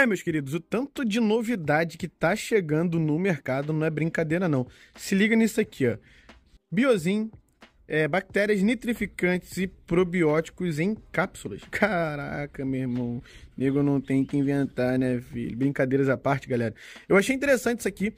É, meus queridos, o tanto de novidade que tá chegando no mercado não é brincadeira, não. Se liga nisso aqui, ó. Biozin, é, bactérias nitrificantes e probióticos em cápsulas. Caraca, meu irmão. Nego não tem que inventar, né, filho? Brincadeiras à parte, galera. Eu achei interessante isso aqui.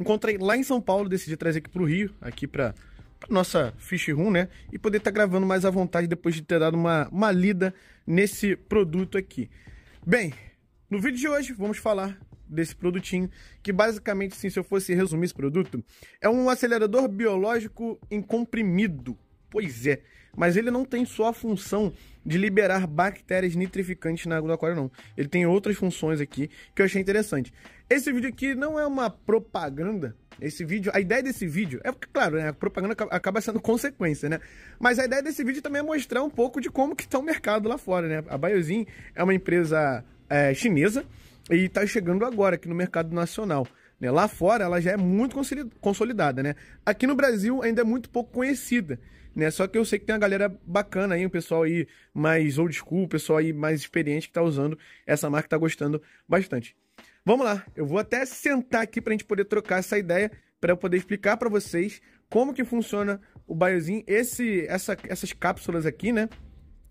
Encontrei lá em São Paulo, decidi trazer aqui pro Rio, aqui pra, pra nossa Fish Room, né? E poder estar tá gravando mais à vontade depois de ter dado uma, uma lida nesse produto aqui. Bem, no vídeo de hoje, vamos falar desse produtinho, que basicamente, assim, se eu fosse resumir esse produto, é um acelerador biológico em comprimido. Pois é, mas ele não tem só a função de liberar bactérias nitrificantes na água do aquário, não. Ele tem outras funções aqui que eu achei interessante. Esse vídeo aqui não é uma propaganda. Esse vídeo, a ideia desse vídeo é porque, claro, né, a propaganda acaba sendo consequência, né? Mas a ideia desse vídeo também é mostrar um pouco de como que está o mercado lá fora, né? A Biozin é uma empresa é, chinesa e está chegando agora aqui no mercado nacional. Né? Lá fora ela já é muito consolidada, né? Aqui no Brasil ainda é muito pouco conhecida, né? Só que eu sei que tem uma galera bacana aí, um pessoal aí mais old school, pessoal aí mais experiente que está usando essa marca, está gostando bastante. Vamos lá, eu vou até sentar aqui para a gente poder trocar essa ideia, para eu poder explicar para vocês como que funciona o Biozin, esse, essa, essas cápsulas aqui, né?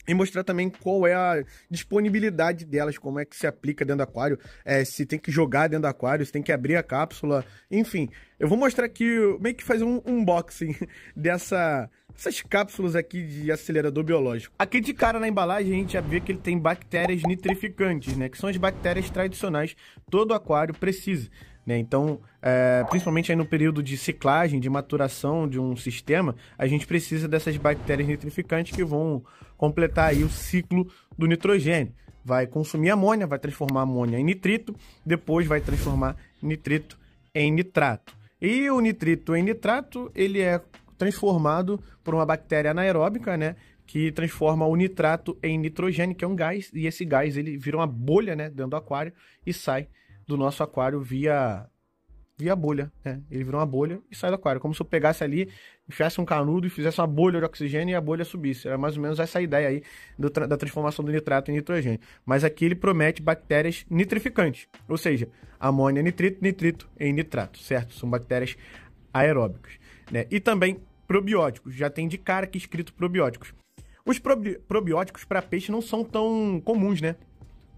e mostrar também qual é a disponibilidade delas, como é que se aplica dentro do aquário, é, se tem que jogar dentro do aquário, se tem que abrir a cápsula, enfim. Eu vou mostrar aqui, meio que fazer um unboxing dessa, dessas cápsulas aqui de acelerador biológico. Aqui de cara na embalagem a gente já vê que ele tem bactérias nitrificantes, né? Que são as bactérias tradicionais, todo aquário precisa. Né? Então, é, principalmente aí no período de ciclagem, de maturação de um sistema, a gente precisa dessas bactérias nitrificantes que vão completar aí o ciclo do nitrogênio. Vai consumir amônia, vai transformar amônia em nitrito, depois vai transformar nitrito em nitrato. E o nitrito em nitrato, ele é transformado por uma bactéria anaeróbica, né? que transforma o nitrato em nitrogênio, que é um gás, e esse gás ele vira uma bolha, né, dentro do aquário e sai do nosso aquário via via bolha, né? Ele virou uma bolha e sai do aquário. Como se eu pegasse ali, enfiasse um canudo e fizesse uma bolha de oxigênio e a bolha subisse. Era mais ou menos essa ideia aí da transformação do nitrato em nitrogênio. Mas aqui ele promete bactérias nitrificantes, ou seja, amônia nitrito, nitrito em nitrato, certo? São bactérias aeróbicas, né? E também probióticos. Já tem de cara aqui escrito probióticos. Os probióticos para peixe não são tão comuns, né?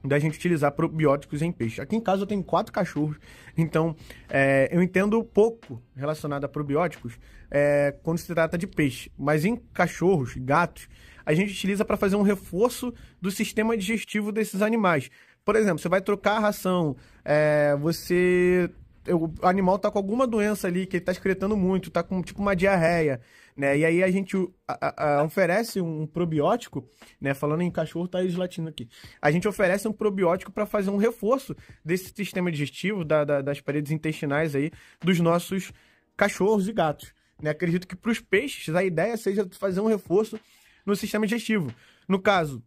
da gente utilizar probióticos em peixe. Aqui em casa eu tenho quatro cachorros, então é, eu entendo pouco relacionado a probióticos é, quando se trata de peixe, mas em cachorros, gatos, a gente utiliza para fazer um reforço do sistema digestivo desses animais. Por exemplo, você vai trocar a ração, é, você o animal tá com alguma doença ali, que ele tá excretando muito, tá com tipo uma diarreia, né? E aí a gente a, a, a oferece um probiótico, né? Falando em cachorro, tá latindo aqui. A gente oferece um probiótico para fazer um reforço desse sistema digestivo, da, da, das paredes intestinais aí, dos nossos cachorros e gatos. Né? Acredito que para os peixes a ideia seja fazer um reforço no sistema digestivo. No caso,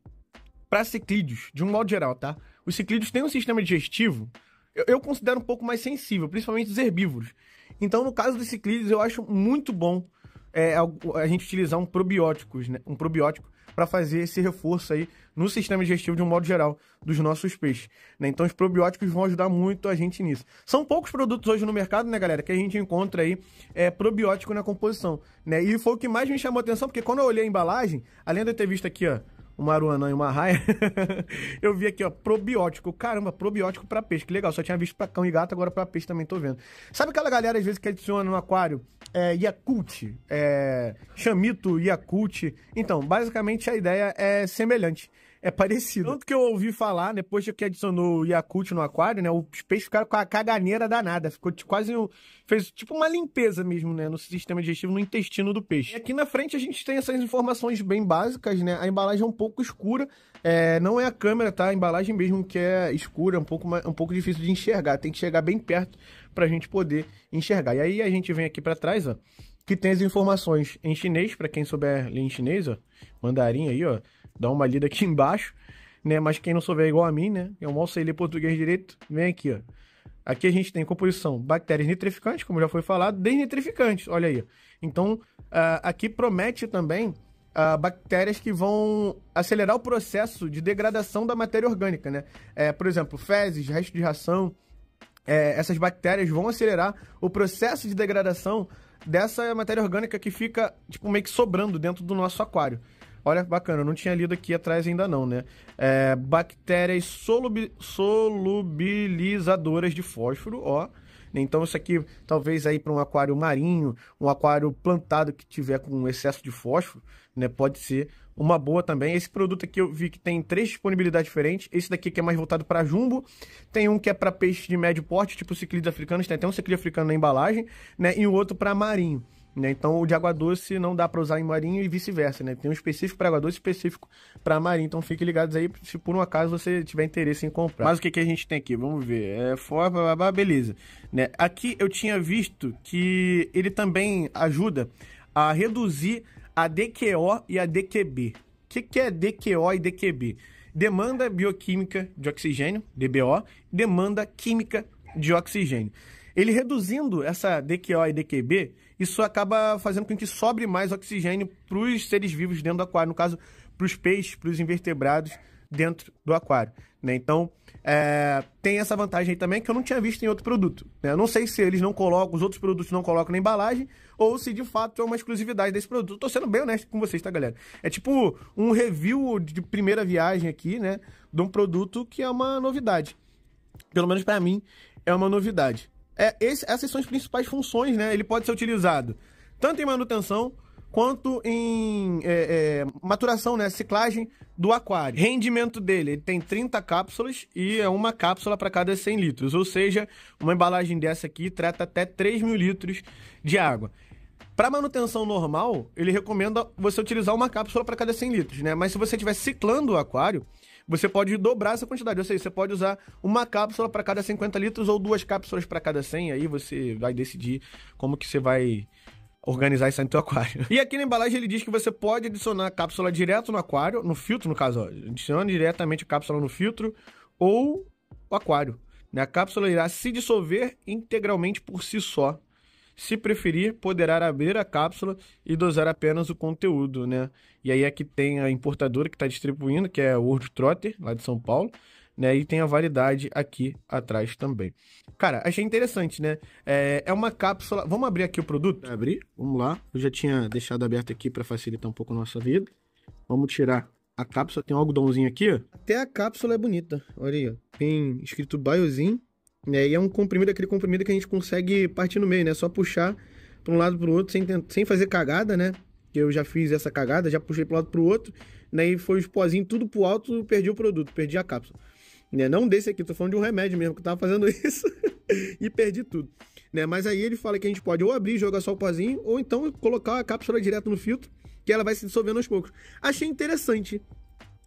para ciclídeos, de um modo geral, tá? Os ciclídeos têm um sistema digestivo eu, eu considero um pouco mais sensível, principalmente os herbívoros. Então, no caso dos ciclídeos, eu acho muito bom é, a gente utilizar um probióticos, né? Um probiótico para fazer esse reforço aí no sistema digestivo de um modo geral dos nossos peixes. Né? Então os probióticos vão ajudar muito a gente nisso. São poucos produtos hoje no mercado, né, galera, que a gente encontra aí é, probiótico na composição. Né? E foi o que mais me chamou atenção, porque quando eu olhei a embalagem, além de eu ter visto aqui, ó, uma aruanã e uma raia. eu vi aqui, ó, probiótico. Caramba, probiótico para peixe. Que legal, só tinha visto para cão e gato, agora para peixe também tô vendo. Sabe aquela galera às vezes que adiciona no aquário é, Yakult, é, Chamito Yakult? Então, basicamente a ideia é semelhante. É parecido. Tanto que eu ouvi falar, depois que adicionou o Yakult no aquário, né? Os peixes ficaram com a caganeira danada. Ficou quase um. Fez tipo uma limpeza mesmo, né? No sistema digestivo, no intestino do peixe. E aqui na frente a gente tem essas informações bem básicas, né? A embalagem é um pouco escura. É, não é a câmera, tá? A embalagem mesmo que é escura, é um pouco, um pouco difícil de enxergar. Tem que chegar bem perto pra gente poder enxergar. E aí a gente vem aqui para trás, ó. Que tem as informações em chinês, para quem souber ler em chinês, ó. Mandarim aí, ó dá uma lida aqui embaixo, né? Mas quem não souber é igual a mim, né? Eu mal sei ler português direito, vem aqui, ó. Aqui a gente tem composição bactérias nitrificantes, como já foi falado, desnitrificantes, olha aí. Então, uh, aqui promete também uh, bactérias que vão acelerar o processo de degradação da matéria orgânica, né? É, por exemplo, fezes, resto de ração, é, essas bactérias vão acelerar o processo de degradação dessa matéria orgânica que fica, tipo, meio que sobrando dentro do nosso aquário. Olha, bacana, eu não tinha lido aqui atrás ainda não, né? É, bactérias solubi solubilizadoras de fósforo, ó. Então isso aqui talvez aí para um aquário marinho, um aquário plantado que tiver com excesso de fósforo, né, pode ser uma boa também. Esse produto aqui eu vi que tem três disponibilidades diferentes. Esse daqui que é mais voltado para jumbo, tem um que é para peixe de médio porte, tipo ciclides africanos, tem até um ciclide africano na embalagem, né, e o outro para marinho. Né? Então, o de água doce não dá para usar em marinho e vice-versa, né? Tem um específico para água doce específico para marinho. Então, fiquem ligados aí se por um acaso você tiver interesse em comprar. Mas o que, que a gente tem aqui? Vamos ver. É beleza. Né? Aqui eu tinha visto que ele também ajuda a reduzir a DQO e a DQB. O que, que é DQO e DQB? Demanda bioquímica de oxigênio, DBO, demanda química de oxigênio ele reduzindo essa DQO e DQB, isso acaba fazendo com que sobre mais oxigênio para os seres vivos dentro do aquário, no caso, para os peixes, para os invertebrados dentro do aquário. Né? Então, é, tem essa vantagem aí também que eu não tinha visto em outro produto. Né? Eu não sei se eles não colocam, os outros produtos não colocam na embalagem, ou se de fato é uma exclusividade desse produto. Estou sendo bem honesto com vocês, tá, galera? É tipo um review de primeira viagem aqui, né? De um produto que é uma novidade. Pelo menos para mim, é uma novidade. É, esse, essas são as principais funções, né? Ele pode ser utilizado tanto em manutenção quanto em é, é, maturação, né? Ciclagem do aquário. Rendimento dele, ele tem 30 cápsulas e é uma cápsula para cada 100 litros. Ou seja, uma embalagem dessa aqui trata até 3 mil litros de água. Para manutenção normal, ele recomenda você utilizar uma cápsula para cada 100 litros, né? Mas se você estiver ciclando o aquário, você pode dobrar essa quantidade. Ou seja, você pode usar uma cápsula para cada 50 litros ou duas cápsulas para cada 100. Aí você vai decidir como que você vai organizar isso no seu aquário. E aqui na embalagem ele diz que você pode adicionar a cápsula direto no aquário, no filtro no caso, ó, adicionando diretamente a cápsula no filtro ou o aquário. Né? A cápsula irá se dissolver integralmente por si só se preferir, poderá abrir a cápsula e dosar apenas o conteúdo, né? E aí aqui é tem a importadora que está distribuindo, que é a World Trotter, lá de São Paulo, né? E tem a validade aqui atrás também. Cara, achei interessante, né? É, é uma cápsula. Vamos abrir aqui o produto? Vou abrir, vamos lá. Eu já tinha deixado aberto aqui para facilitar um pouco a nossa vida. Vamos tirar a cápsula, tem um algodãozinho aqui. Até a cápsula é bonita. Olha aí, ó. Tem escrito Biozinho. Né? E é um comprimido, aquele comprimido que a gente consegue partir no meio, né? Só puxar para um lado para o outro sem, sem fazer cagada, né? Eu já fiz essa cagada, já puxei para um lado para o outro, né? E foi os pozinhos tudo pro alto, perdi o produto, perdi a cápsula. Né? Não desse aqui, tô falando de um remédio mesmo que eu tava fazendo isso e perdi tudo. Né? Mas aí ele fala que a gente pode ou abrir e jogar só o pozinho, ou então colocar a cápsula direto no filtro, que ela vai se dissolvendo aos poucos. Achei interessante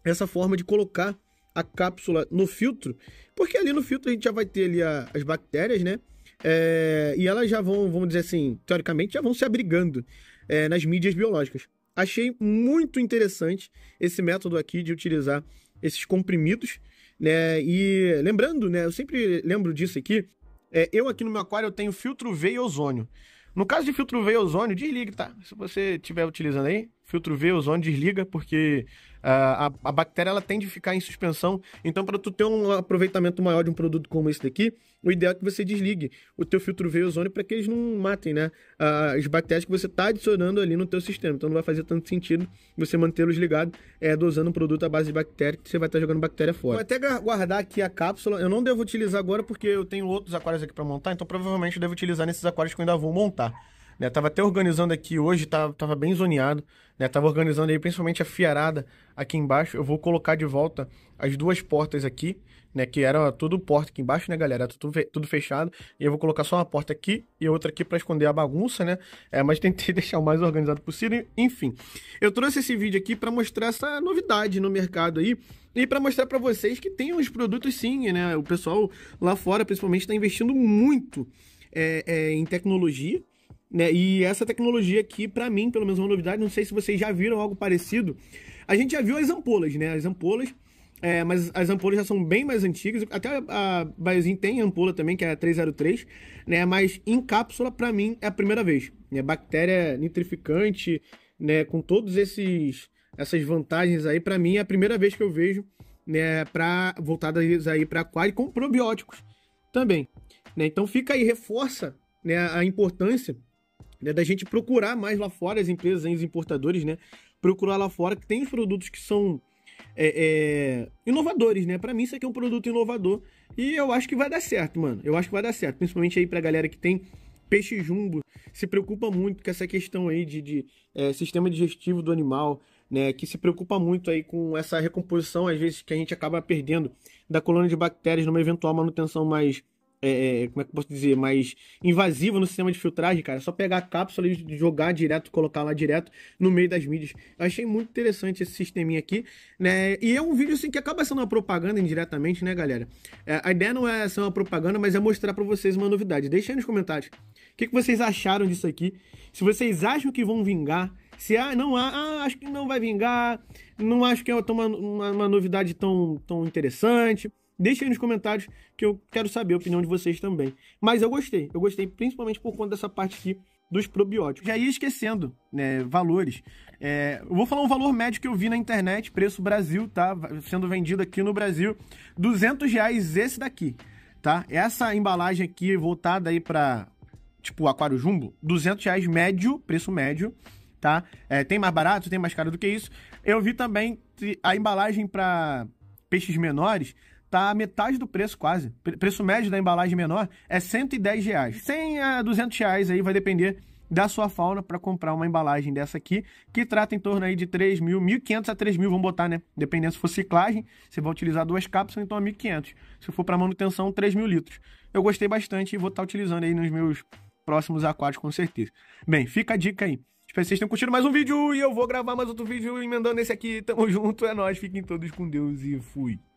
essa forma de colocar a cápsula no filtro, porque ali no filtro a gente já vai ter ali a, as bactérias, né? É, e elas já vão, vamos dizer assim, teoricamente, já vão se abrigando é, nas mídias biológicas. Achei muito interessante esse método aqui de utilizar esses comprimidos, né? E lembrando, né? Eu sempre lembro disso aqui. É, eu aqui no meu aquário eu tenho filtro V e ozônio. No caso de filtro V e ozônio, desligue, tá? Se você estiver utilizando aí, filtro V, ozônio desliga, porque ah, a, a, bactéria ela tende a ficar em suspensão. Então, para tu ter um aproveitamento maior de um produto como esse daqui, o ideal é que você desligue o teu filtro V e ozônio para que eles não matem né, ah, as bactérias que você está adicionando ali no teu sistema. Então, não vai fazer tanto sentido você mantê-los ligados, é, dosando um produto à base de bactéria, que você vai estar tá jogando bactéria fora. Vou até guardar aqui a cápsula. Eu não devo utilizar agora porque eu tenho outros aquários aqui para montar, então provavelmente eu devo utilizar nesses aquários que eu ainda vou montar. Né? Tava até organizando aqui hoje, tava, tá, tava bem zoneado. Né? Tava organizando aí principalmente a fiarada aqui embaixo. Eu vou colocar de volta as duas portas aqui, né? Que era tudo porta aqui embaixo, né, galera? Tudo, tudo fechado. E eu vou colocar só uma porta aqui e outra aqui para esconder a bagunça, né? É, mas tentei deixar o mais organizado possível. Enfim, eu trouxe esse vídeo aqui para mostrar essa novidade no mercado aí. E para mostrar para vocês que tem uns produtos sim, né? O pessoal lá fora, principalmente, está investindo muito é, é, em tecnologia. Né? E essa tecnologia aqui, para mim, pelo menos uma novidade, não sei se vocês já viram algo parecido. A gente já viu as ampolas, né? As ampolas, é, mas as ampolas já são bem mais antigas. Até a, a tem ampola também, que é a 303, né? Mas em cápsula, para mim, é a primeira vez. Né? Bactéria nitrificante, né? Com todos esses essas vantagens aí, para mim, é a primeira vez que eu vejo, né? Pra, voltadas aí para aquário com probióticos também. Né? Então fica aí, reforça né, a importância né, da gente procurar mais lá fora, as empresas, os importadores, né, procurar lá fora que tem os produtos que são é, é, inovadores, né? Para mim isso aqui é um produto inovador e eu acho que vai dar certo, mano. Eu acho que vai dar certo, principalmente aí pra galera que tem peixe jumbo, se preocupa muito com essa questão aí de, de é, sistema digestivo do animal, né? Que se preocupa muito aí com essa recomposição, às vezes, que a gente acaba perdendo da colônia de bactérias numa eventual manutenção mais é, é, como é que eu posso dizer, mais invasivo no sistema de filtragem, cara. É só pegar a cápsula e jogar direto, colocar lá direto no meio das mídias. Eu achei muito interessante esse sisteminha aqui, né? E é um vídeo assim que acaba sendo uma propaganda indiretamente, né, galera? É, a ideia não é ser uma propaganda, mas é mostrar para vocês uma novidade. Deixa aí nos comentários o que, que vocês acharam disso aqui. Se vocês acham que vão vingar, se ah, não há, ah, acho que não vai vingar, não acho que é uma, uma, uma novidade tão, tão interessante deixe aí nos comentários que eu quero saber a opinião de vocês também. Mas eu gostei, eu gostei principalmente por conta dessa parte aqui dos probióticos. Já ia esquecendo, né, valores. É, eu vou falar um valor médio que eu vi na internet, preço Brasil, tá? Sendo vendido aqui no Brasil, 200 reais esse daqui, tá? Essa embalagem aqui, voltada aí para tipo, aquário jumbo, 200 reais médio, preço médio, tá? É, tem mais barato, tem mais caro do que isso. Eu vi também a embalagem para peixes menores, tá a metade do preço quase. Preço médio da embalagem menor é 110 reais. 100 a 200 reais aí vai depender da sua fauna para comprar uma embalagem dessa aqui, que trata em torno aí de 3 mil, 1.500 a 3 mil, vamos botar, né? Dependendo se for ciclagem, você vai utilizar duas cápsulas, então é 1.500. Se for para manutenção, 3 mil litros. Eu gostei bastante e vou estar tá utilizando aí nos meus próximos aquários, com certeza. Bem, fica a dica aí. Espero que vocês tenham curtido mais um vídeo e eu vou gravar mais outro vídeo emendando esse aqui. Tamo junto, é nóis, fiquem todos com Deus e fui.